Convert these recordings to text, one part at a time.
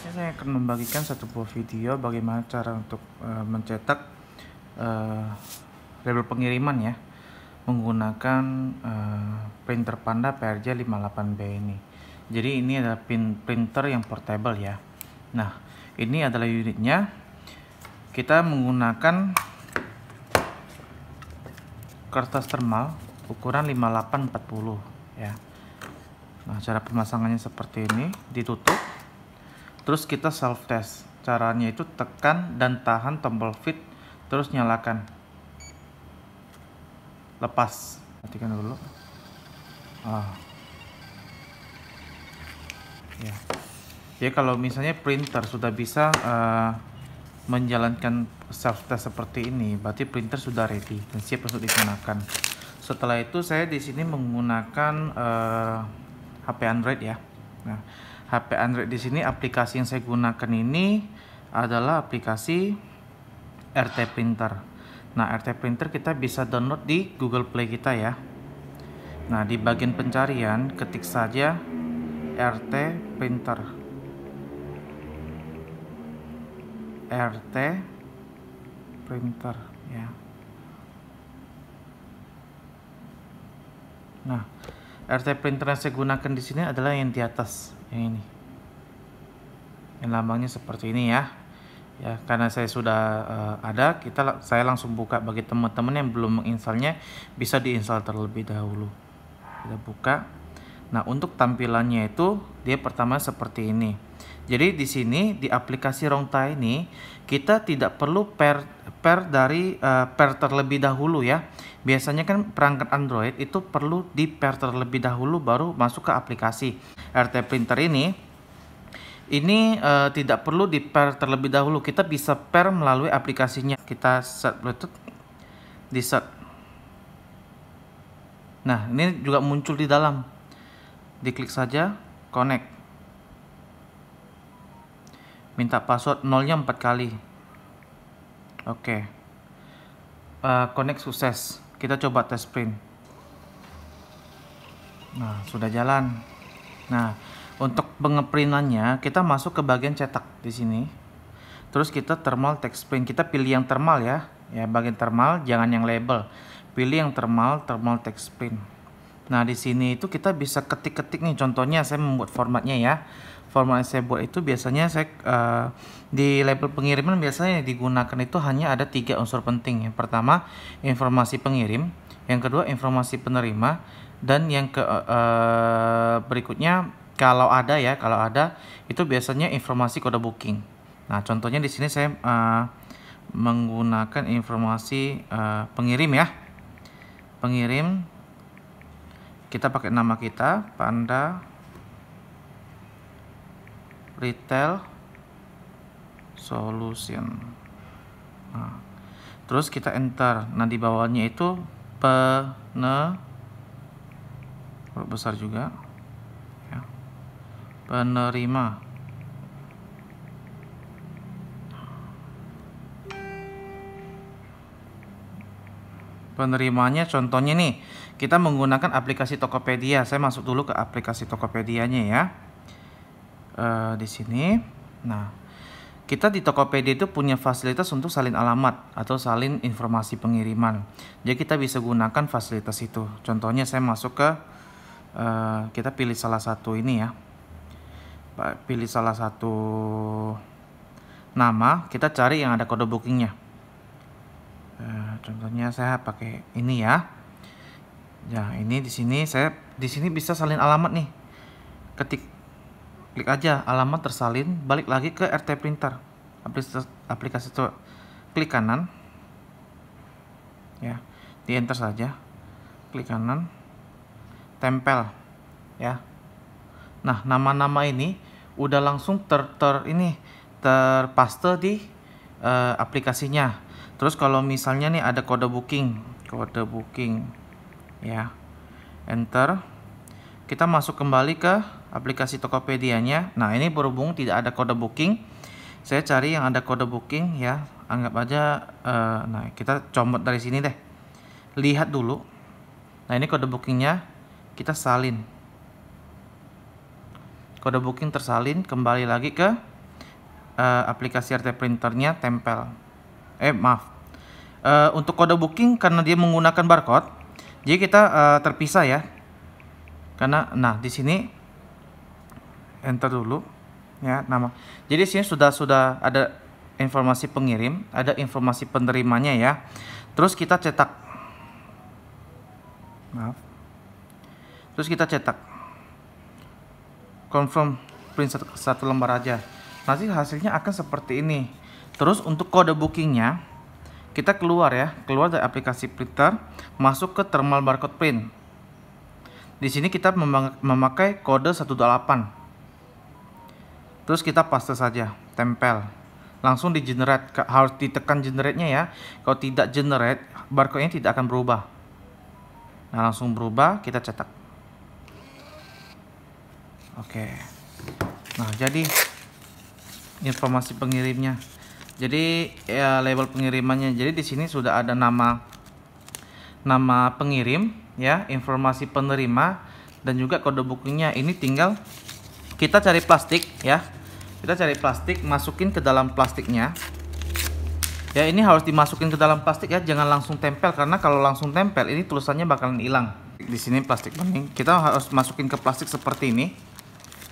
ini saya akan membagikan satu buah video bagaimana cara untuk uh, mencetak uh, label pengiriman ya menggunakan uh, printer Panda PRJ 58B ini. Jadi ini adalah pin printer yang portable ya. Nah, ini adalah unitnya. Kita menggunakan kertas thermal ukuran 5840 ya. Nah, cara pemasangannya seperti ini, ditutup Terus kita self test. Caranya itu tekan dan tahan tombol fit terus nyalakan. Lepas. Matikan dulu. Ah. Ya. Ya kalau misalnya printer sudah bisa uh, menjalankan self test seperti ini, berarti printer sudah ready dan siap untuk digunakan. Setelah itu saya di sini menggunakan uh, eh, HP Android ya. Nah, HP Android di sini aplikasi yang saya gunakan ini adalah aplikasi RT Printer. Nah, RT Printer kita bisa download di Google Play kita ya. Nah, di bagian pencarian ketik saja RT Printer. RT Printer ya. Nah, RT printer yang saya gunakan di sini adalah yang di atas yang ini yang lambangnya seperti ini ya ya karena saya sudah uh, ada kita saya langsung buka bagi teman-teman yang belum menginstalnya bisa diinstal terlebih dahulu kita buka nah untuk tampilannya itu dia pertama seperti ini jadi di sini di aplikasi Rongta ini kita tidak perlu per per dari uh, per terlebih dahulu ya. Biasanya kan perangkat Android itu perlu di per terlebih dahulu baru masuk ke aplikasi. RT Printer ini ini uh, tidak perlu di per terlebih dahulu. Kita bisa per melalui aplikasinya. Kita set Bluetooth di set. Nah, ini juga muncul di dalam. Diklik saja connect. Minta password nolnya 4 kali. Oke. Okay. Uh, eh, connect sukses. Kita coba tes print. Nah, sudah jalan. Nah, untuk pengeprintannya kita masuk ke bagian cetak di sini. Terus kita thermal text print. Kita pilih yang thermal ya. Ya, bagian thermal, jangan yang label. Pilih yang thermal, thermal text print. Nah, di sini itu kita bisa ketik-ketik nih. Contohnya saya membuat formatnya ya yang saya buat itu biasanya saya uh, di label pengiriman biasanya yang digunakan itu hanya ada tiga unsur penting. Yang pertama informasi pengirim, yang kedua informasi penerima, dan yang ke uh, berikutnya kalau ada ya kalau ada itu biasanya informasi kode booking. Nah contohnya di sini saya uh, menggunakan informasi uh, pengirim ya pengirim kita pakai nama kita panda retail solution nah, terus kita enter nah di bawahnya itu pene huruf besar juga ya. penerima penerimanya contohnya nih kita menggunakan aplikasi Tokopedia saya masuk dulu ke aplikasi Tokopedia-nya ya uh, di sini. Nah, kita di Tokopedia itu punya fasilitas untuk salin alamat atau salin informasi pengiriman. Jadi kita bisa gunakan fasilitas itu. Contohnya saya masuk ke uh, kita pilih salah satu ini ya. Pilih salah satu nama, kita cari yang ada kode bookingnya. Eh, contohnya saya pakai ini ya. Ya, ini di sini saya di sini bisa salin alamat nih. Ketik klik aja alamat tersalin balik lagi ke RT printer aplikasi, aplikasi itu klik kanan ya di enter saja klik kanan tempel ya nah nama-nama ini udah langsung ter, ter ini terpaste di uh, aplikasinya terus kalau misalnya nih ada kode booking kode booking ya enter kita masuk kembali ke aplikasi Tokopedia-nya. Nah, ini berhubung tidak ada kode booking. Saya cari yang ada kode booking ya. Anggap aja uh, nah kita comot dari sini deh. Lihat dulu. Nah, ini kode bookingnya kita salin. Kode booking tersalin kembali lagi ke uh, aplikasi RT printernya tempel. Eh, maaf. Uh, untuk kode booking karena dia menggunakan barcode, jadi kita uh, terpisah ya karena nah di sini enter dulu ya nama jadi sini sudah sudah ada informasi pengirim ada informasi penerimanya ya terus kita cetak maaf terus kita cetak confirm print satu, lembar aja nanti hasilnya akan seperti ini terus untuk kode bookingnya kita keluar ya keluar dari aplikasi printer masuk ke thermal barcode print di sini kita memakai kode 128. Terus kita paste saja, tempel. Langsung di generate, harus ditekan generate-nya ya. Kalau tidak generate, barcode-nya tidak akan berubah. Nah, langsung berubah, kita cetak. Oke. Nah, jadi informasi pengirimnya. Jadi ya, label pengirimannya. Jadi di sini sudah ada nama nama pengirim, ya informasi penerima dan juga kode bukunya ini tinggal kita cari plastik ya kita cari plastik masukin ke dalam plastiknya ya ini harus dimasukin ke dalam plastik ya jangan langsung tempel karena kalau langsung tempel ini tulisannya bakalan hilang di sini plastik bening kita harus masukin ke plastik seperti ini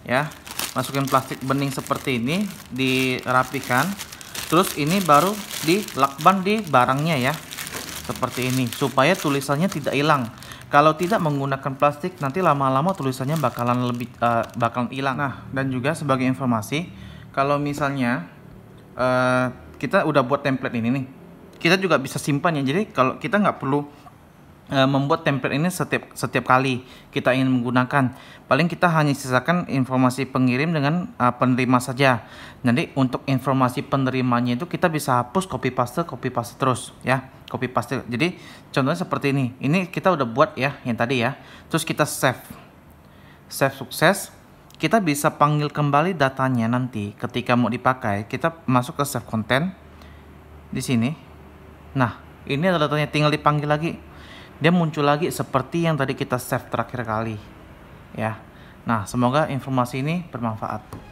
ya masukin plastik bening seperti ini dirapikan terus ini baru dilakban di barangnya ya seperti ini supaya tulisannya tidak hilang kalau tidak menggunakan plastik, nanti lama-lama tulisannya bakalan lebih uh, eh, bakalan hilang. Nah, dan juga sebagai informasi, kalau misalnya uh, kita udah buat template ini nih, kita juga bisa simpan ya. Jadi kalau kita nggak perlu Eh, membuat template ini setiap setiap kali kita ingin menggunakan. Paling kita hanya sisakan informasi pengirim dengan uh, penerima saja. nanti untuk informasi penerimanya itu kita bisa hapus copy paste copy paste terus ya. Copy paste. Jadi contohnya seperti ini. Ini kita udah buat ya yang tadi ya. Terus kita save. Save sukses. Kita bisa panggil kembali datanya nanti ketika mau dipakai. Kita masuk ke save content di sini. Nah, ini adalah datanya tinggal dipanggil lagi dia muncul lagi seperti yang tadi kita save terakhir kali ya nah semoga informasi ini bermanfaat